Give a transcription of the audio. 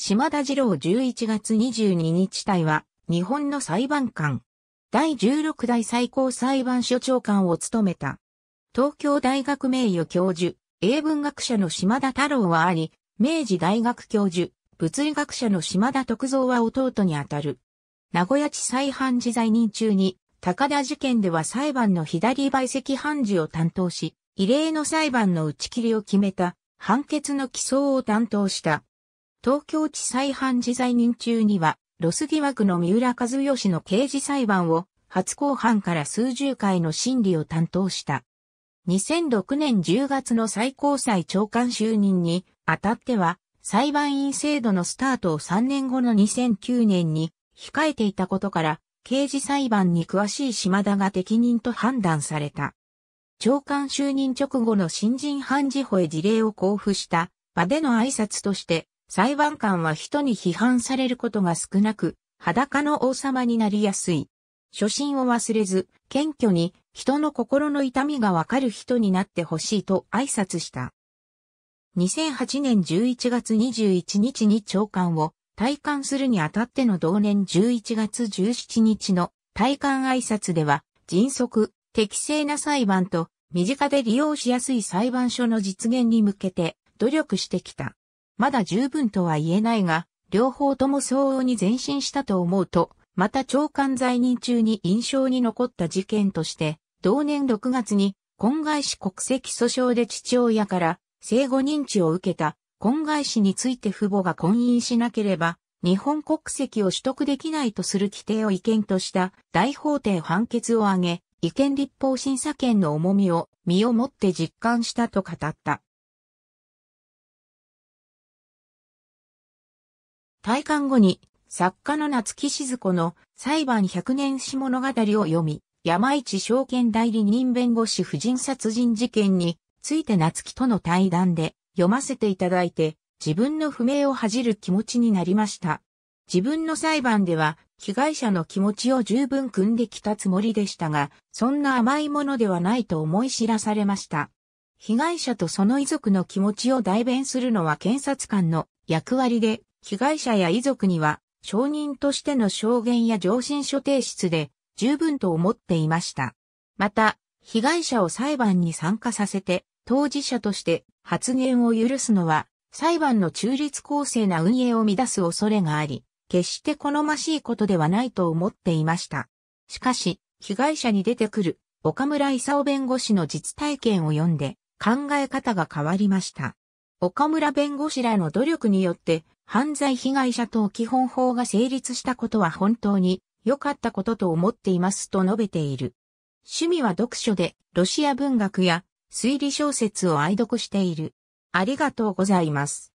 島田次郎11月22日隊は、日本の裁判官。第16代最高裁判所長官を務めた。東京大学名誉教授、英文学者の島田太郎はあり、明治大学教授、物理学者の島田徳造は弟にあたる。名古屋地裁判事在任中に、高田事件では裁判の左陪席判事を担当し、異例の裁判の打ち切りを決めた、判決の起草を担当した。東京地裁判事在任中には、ロス疑惑の三浦和義の刑事裁判を、初公判から数十回の審理を担当した。2006年10月の最高裁長官就任にあたっては、裁判員制度のスタートを3年後の2009年に控えていたことから、刑事裁判に詳しい島田が適任と判断された。長官就任直後の新人判事法へ事例を交付した場での挨拶として、裁判官は人に批判されることが少なく、裸の王様になりやすい。初心を忘れず、謙虚に人の心の痛みがわかる人になってほしいと挨拶した。2008年11月21日に長官を退官するにあたっての同年11月17日の退官挨拶では、迅速、適正な裁判と身近で利用しやすい裁判所の実現に向けて努力してきた。まだ十分とは言えないが、両方とも相応に前進したと思うと、また長官在任中に印象に残った事件として、同年6月に、婚外子国籍訴訟で父親から生後認知を受けた婚外子について父母が婚姻しなければ日本国籍を取得できないとする規定を違憲とした大法廷判決を挙げ、違憲立法審査権の重みを身をもって実感したと語った。退官後に作家の夏木静子の裁判100年史物語を読み、山市証券代理人弁護士婦人殺人事件について夏木との対談で読ませていただいて自分の不明を恥じる気持ちになりました。自分の裁判では被害者の気持ちを十分汲んできたつもりでしたが、そんな甘いものではないと思い知らされました。被害者とその遺族の気持ちを代弁するのは検察官の役割で、被害者や遺族には、証人としての証言や上申書提出で十分と思っていました。また、被害者を裁判に参加させて、当事者として発言を許すのは、裁判の中立公正な運営を乱す恐れがあり、決して好ましいことではないと思っていました。しかし、被害者に出てくる岡村勲弁護士の実体験を読んで考え方が変わりました。岡村弁護士らの努力によって、犯罪被害者等基本法が成立したことは本当に良かったことと思っていますと述べている。趣味は読書で、ロシア文学や推理小説を愛読している。ありがとうございます。